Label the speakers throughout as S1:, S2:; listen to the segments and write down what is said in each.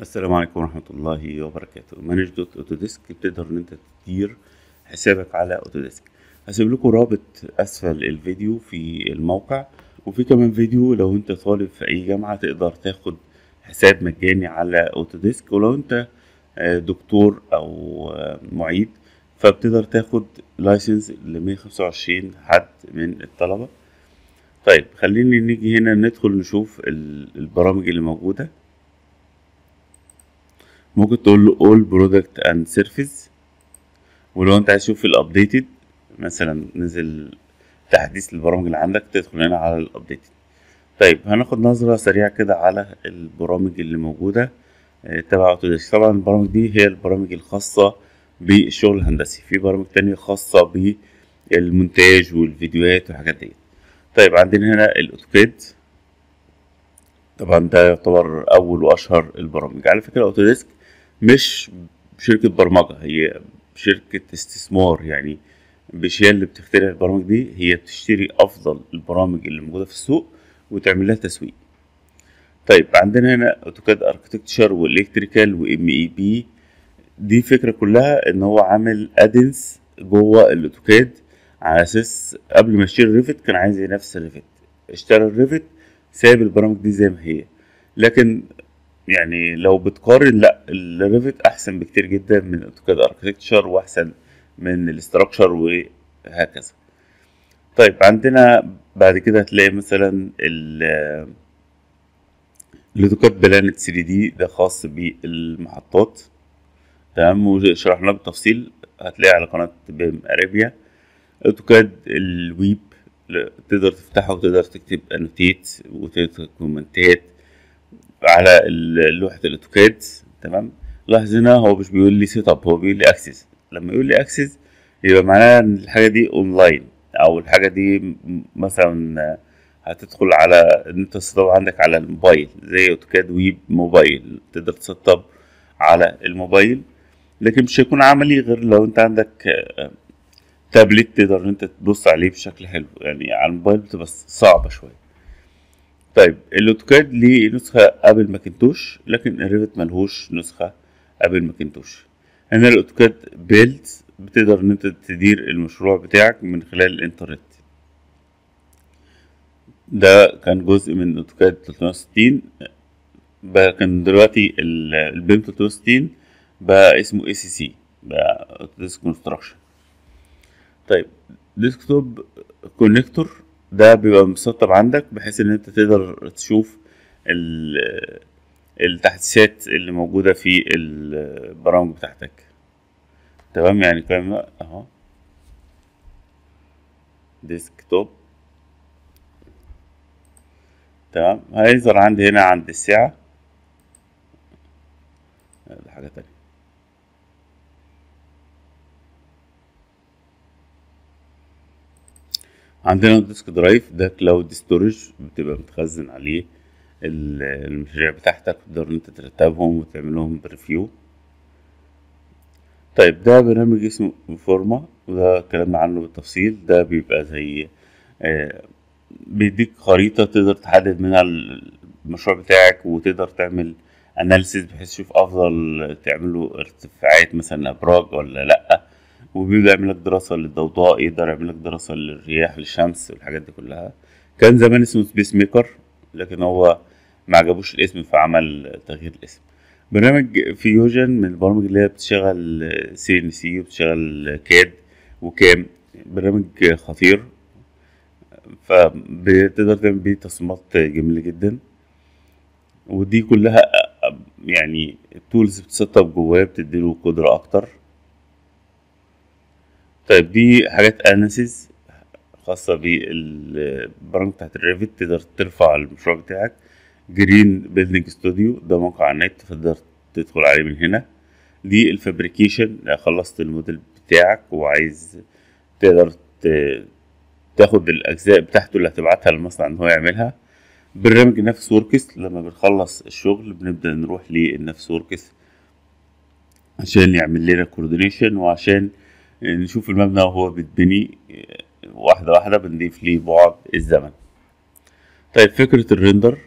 S1: السلام عليكم ورحمة الله وبركاته مانج دوت اوتوديسك بتقدر ان انت تدير حسابك على اوتوديسك هسيب لكم رابط اسفل الفيديو في الموقع وفي كمان فيديو لو انت طالب في اي جامعة تقدر تاخد حساب مجاني على اوتوديسك ولو انت آه، دكتور او آه، معيد فبتقدر تاخد لايسنس ل 125 حد من الطلبة طيب خليني نيجي هنا ندخل نشوف البرامج اللي موجودة ممكن تقول له all product and service ولو انت عايز تشوف الابديتد مثلا نزل تحديث للبرامج اللي عندك تدخل هنا على الابديتد طيب هناخد نظرة سريعة كده على البرامج اللي موجودة آه، تبع اوتوديسك طبعا البرامج دي هي البرامج الخاصة بالشغل الهندسي في برامج تانية خاصة بالمونتاج والفيديوهات والحاجات دي طيب عندنا هنا الاوتوكاد طبعا ده يعتبر اول واشهر البرامج على فكرة اوتوديسك مش شركه برمجه هي شركه استثمار يعني بشيء اللي بتخترع البرامج دي هي بتشتري افضل البرامج اللي موجوده في السوق وتعمل لها تسويق طيب عندنا هنا اوتوكاد اركتكتشر والكتريكال وام اي بي دي فكره كلها ان هو عامل ادنس جوه الاوتوكاد على اساس قبل ما يشتري الريفت كان عايز ينافس الريفت اشترى الريفت ساب البرامج دي زي ما هي لكن يعني لو بتقارن لا الريفت احسن بكتير جدا من اوتوكاد اركتكتشر واحسن من الاستراكشر وهكذا طيب عندنا بعد كده هتلاقي مثلا ال الاوتوكاد بلانت 3 دي ده خاص بالمحطات تمام وشرحناه بالتفصيل هتلاقيه على قناة بيم اريبيا اوتوكاد الويب تقدر تفتحه وتقدر تكتب انوتيت وتكتب كومنتات على لوحه الاوتوكاد تمام لاحظ هنا هو مش بيقول لي سيت اب هو بيقول لي اكسس لما يقول لي اكسس يبقى معناها ان الحاجه دي اونلاين او الحاجه دي مثلا هتدخل على ان انت تسطب عندك على الموبايل زي اوتوكاد ويب موبايل تقدر تسطب على الموبايل لكن مش هيكون عملي غير لو انت عندك تابلت آه، تقدر ان انت تبص عليه بشكل حلو يعني على الموبايل بتبقى صعبه شويه طيب الاوتوكاد ليه نسخة قبل ماكنتوش لكن الريفت ملهوش نسخة قبل ماكنتوش هنا الاوتوكاد بيلد بتقدر ان انت تدير المشروع بتاعك من خلال الانترنت ده كان جزء من اوتوكاد 360 بقى كان دلوقتي البيم 360 بقى اسمه اي سي سي بقى ديسك كونستراكشن طيب ديسكتوب كونكتور ده بيبقى مسطب عندك بحيث ان انت تقدر تشوف التحديثات اللي موجوده في البرامج بتاعتك تمام يعني فاهم اهو ديسك توب تمام هيظهر عندي هنا عند الساعه عندنا ديسك درايف ده كلاود ستورج بتبقى متخزن عليه المشاريع بتاعتك تقدر انت ترتبهم وتعملهم بريفيو طيب ده برنامج اسمه فورما وده اتكلمنا عنه بالتفصيل ده بيبقى زي آه، بيديك خريطة تقدر تحدد منها المشروع بتاعك وتقدر تعمل اناليسيس بحيث تشوف افضل تعمله ارتفاعات مثلا ابراج ولا لأ وبيبدأ يعمل لك دراسة للضوضاء إيه يقدر يعمل لك دراسة للرياح للشمس والحاجات دي كلها كان زمان اسمه سبيس ميكر لكن هو ما عجبوش الاسم فعمل تغيير الاسم برنامج فيوجن من البرامج اللي هي بتشغل سي ان سي وبتشغل كاد وكام برنامج خطير فبتقدر تعمل بيه تصميمات جميلة جدا ودي كلها يعني التولز بتسطب جواه بتديله قدرة أكتر طيب دي حاجات اناليسيز خاصه بالبرامج بتاعت الريفت تقدر ترفع المشروع بتاعك جرين بيلدينج ستوديو ده موقع على النت تقدر تدخل عليه من هنا دي الفابريكيشن خلصت الموديل بتاعك وعايز تقدر تاخد الاجزاء بتاعته اللي هتبعتها للمصنع ان هو يعملها برنامج نفس وركس لما بنخلص الشغل بنبدا نروح للنفس وركس عشان يعمل لنا كوردينيشن وعشان آه، نشوف المبنى وهو بيتبني آه، واحدة واحدة بنضيف ليه بعد الزمن طيب فكرة الريندر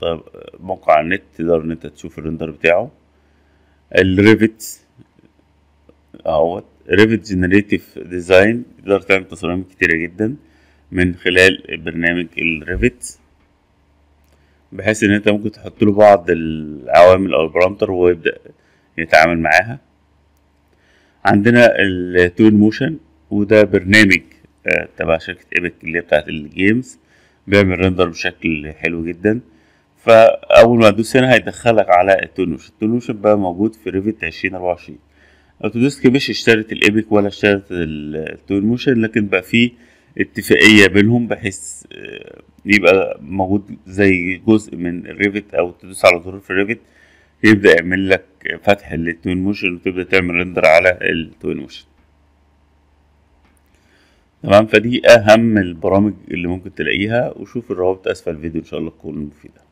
S1: طيب آه، موقع على النت تقدر ان انت تشوف الريندر بتاعه الريفت اهوت ريفت جنريتيف ديزاين تقدر تعمل تصاميم كتيرة جدا من خلال برنامج الريفت بحيث ان انت ممكن تحط له بعض العوامل او البرامتر ويبدأ يتعامل معاها عندنا التون موشن وده برنامج آه، تبع شركة ايبك اللي هي بتاعت الجيمز بيعمل ريندر بشكل حلو جدا فأول ما تدوس هنا هيدخلك على التون موشن التون موشن بقى موجود في ريفت عشرين أربعة وعشرين اوتوديسك مش اشترت الايبك ولا اشترت التون موشن لكن بقى فيه اتفاقية بينهم بحيث آه، يبقى موجود زي جزء من الريفت او تدوس على زرار في الريفت يبدا يعمل لك فتح للتوين موشن وتبدا تعمل رندر على التوين موشن تمام فدي اهم البرامج اللي ممكن تلاقيها وشوف الروابط اسفل الفيديو ان شاء الله تكون مفيده